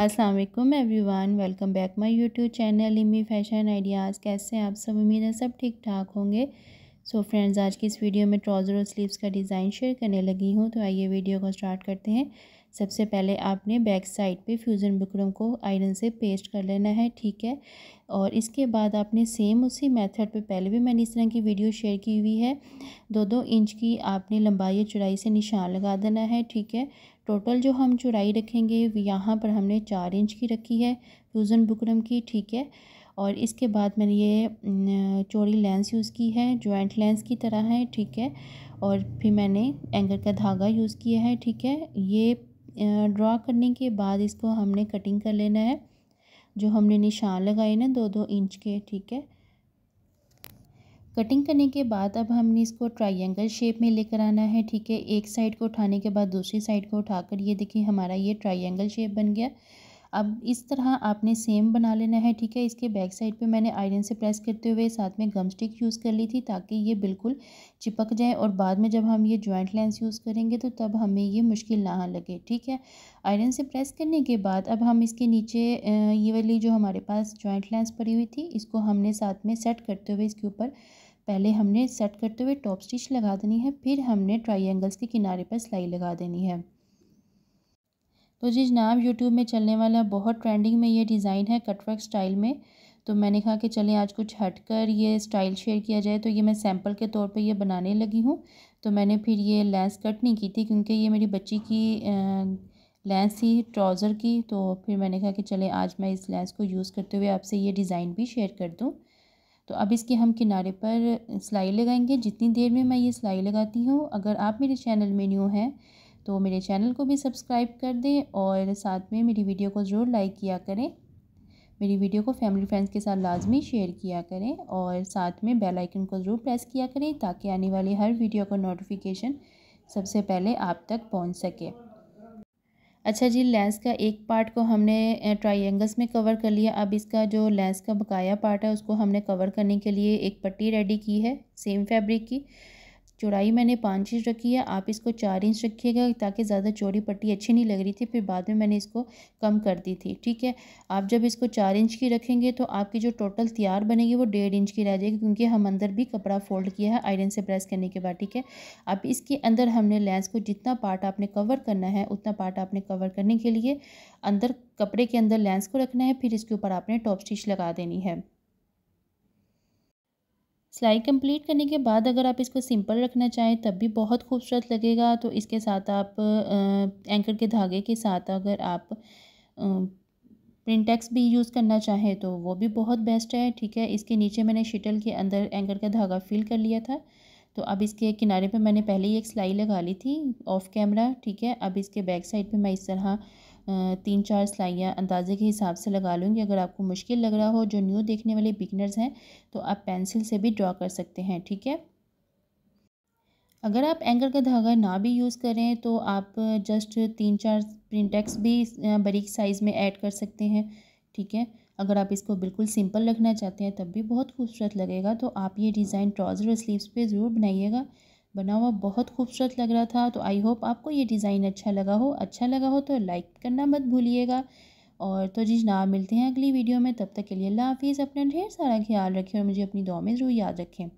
Aslam every one welcome back my YouTube channel इमी fashion ideas कैसे हैं आप सब उम्मीद है सब ठीक ठाक होंगे सो so फ्रेंड्स आज की इस वीडियो में ट्राउज़र और स्लीव्स का डिज़ाइन शेयर करने लगी हूँ तो आइए वीडियो को स्टार्ट करते हैं सबसे पहले आपने बैक साइड पे फ्यूज़न बकरम को आयरन से पेस्ट कर लेना है ठीक है और इसके बाद आपने सेम उसी मेथड पे पहले भी मैंने इस तरह की वीडियो शेयर की हुई है दो दो इंच की आपने लंबाई या चौड़ाई से निशान लगा देना है ठीक है टोटल जो हम चौड़ाई रखेंगे यहाँ पर हमने चार इंच की रखी है फ्यूज़न बुकरम की ठीक है और इसके बाद मैंने ये चौड़ी लेंस यूज़ की है जॉइंट लेंस की तरह है ठीक है और फिर मैंने एंगल का धागा यूज़ किया है ठीक है ये ड्रा करने के बाद इसको हमने कटिंग कर लेना है जो हमने निशान लगाए ना दो दो इंच के ठीक है कटिंग करने के बाद अब हमने इसको ट्राइंगल शेप में लेकर आना है ठीक है एक साइड को उठाने के बाद दूसरी साइड को उठाकर ये देखिए हमारा ये ट्राइंगल शेप बन गया अब इस तरह आपने सेम बना लेना है ठीक है इसके बैक साइड पे मैंने आयरन से प्रेस करते हुए साथ में गम स्टिक यूज़ कर ली थी ताकि ये बिल्कुल चिपक जाए और बाद में जब हम ये जॉइंट लेंस यूज़ करेंगे तो तब हमें ये मुश्किल ना लगे ठीक है आयरन से प्रेस करने के बाद अब हम इसके नीचे ये वाली जो हमारे पास जॉइंट लेंस पड़ी हुई थी इसको हमने साथ में सेट करते हुए इसके ऊपर पहले हमने सेट करते हुए टॉप स्टिच लगा देनी है फिर हमने ट्राइंगल्स के किनारे पर सिलाई लगा देनी है तो जी जनाब यूट्यूब में चलने वाला बहुत ट्रेंडिंग में ये डिज़ाइन है कटवर्क स्टाइल में तो मैंने कहा कि चलें आज कुछ हट कर ये स्टाइल शेयर किया जाए तो ये मैं सैम्पल के तौर पे ये बनाने लगी हूँ तो मैंने फिर ये लेंस कट नहीं की थी क्योंकि ये मेरी बच्ची की लेंस थी ट्राउज़र की तो फिर मैंने कहा कि चलें आज मैं इस लेंस को यूज़ करते हुए आपसे ये डिज़ाइन भी शेयर कर दूँ तो अब इसके हम किनारे पर सिलाई लगाएंगे जितनी देर में मैं ये सिलाई लगाती हूँ अगर आप मेरे चैनल में न्यू हैं तो मेरे चैनल को भी सब्सक्राइब कर दें और साथ में मेरी वीडियो को ज़रूर लाइक किया करें मेरी वीडियो को फैमिली फ्रेंड्स के साथ लाजमी शेयर किया करें और साथ में बेल आइकन को ज़रूर प्रेस किया करें ताकि आने वाली हर वीडियो का नोटिफिकेशन सबसे पहले आप तक पहुंच सके अच्छा जी लेंस का एक पार्ट को हमने ट्रायंगल्स में कवर कर लिया अब इसका जो लेंस का बकाया पार्ट है उसको हमने कवर करने के लिए एक पट्टी रेडी की है सेम फैब्रिक की चौड़ाई मैंने पाँच इंच रखी है आप इसको चार इंच रखिएगा ताकि ज़्यादा चौड़ी पट्टी अच्छी नहीं लग रही थी फिर बाद में मैंने इसको कम कर दी थी ठीक है आप जब इसको चार इंच की रखेंगे तो आपकी जो टोटल तैयार बनेगी वो डेढ़ इंच की रह जाएगी क्योंकि हम अंदर भी कपड़ा फोल्ड किया है आयरन से प्रेस करने के बाद ठीक है अब इसके अंदर हमने लेंस को जितना पार्ट आपने कवर करना है उतना पार्ट आपने कवर करने के लिए अंदर कपड़े के अंदर लेंस को रखना है फिर इसके ऊपर आपने टॉप स्टिच लगा देनी है सिलाई कंप्लीट करने के बाद अगर आप इसको सिंपल रखना चाहें तब भी बहुत खूबसूरत लगेगा तो इसके साथ आप एंकर के धागे के साथ अगर आप प्रिंटेक्स भी यूज़ करना चाहें तो वो भी बहुत बेस्ट है ठीक है इसके नीचे मैंने शिटल के अंदर एंकर का धागा फिल कर लिया था तो अब इसके किनारे पर मैंने पहले ही एक सिलाई लगा ली थी ऑफ कैमरा ठीक है अब इसके बैक साइड पर मैं इस तरह तीन चार सिलाइयाँ अंदाज़े के हिसाब से लगा लूँगी अगर आपको मुश्किल लग रहा हो जो न्यू देखने वाले बिगनर्स हैं तो आप पेंसिल से भी ड्रॉ कर सकते हैं ठीक है अगर आप एंकर का धागा ना भी यूज़ करें तो आप जस्ट तीन चार प्रिंटेक्स भी बरीक साइज़ में ऐड कर सकते हैं ठीक है अगर आप इसको बिल्कुल सिंपल रखना चाहते हैं तब भी बहुत खूबसूरत लगेगा तो आप ये डिज़ाइन ट्राउज़र और स्लीव्स पे ज़रूर बनाइएगा बना हुआ बहुत खूबसूरत लग रहा था तो आई होप आपको ये डिज़ाइन अच्छा लगा हो अच्छा लगा हो तो लाइक करना मत भूलिएगा और तो जी ना मिलते हैं अगली वीडियो में तब तक के लिए अल्लाह हाफिज़ अपना ढेर सारा ख्याल रखें और मुझे अपनी दुआ में ज़रूर याद रखें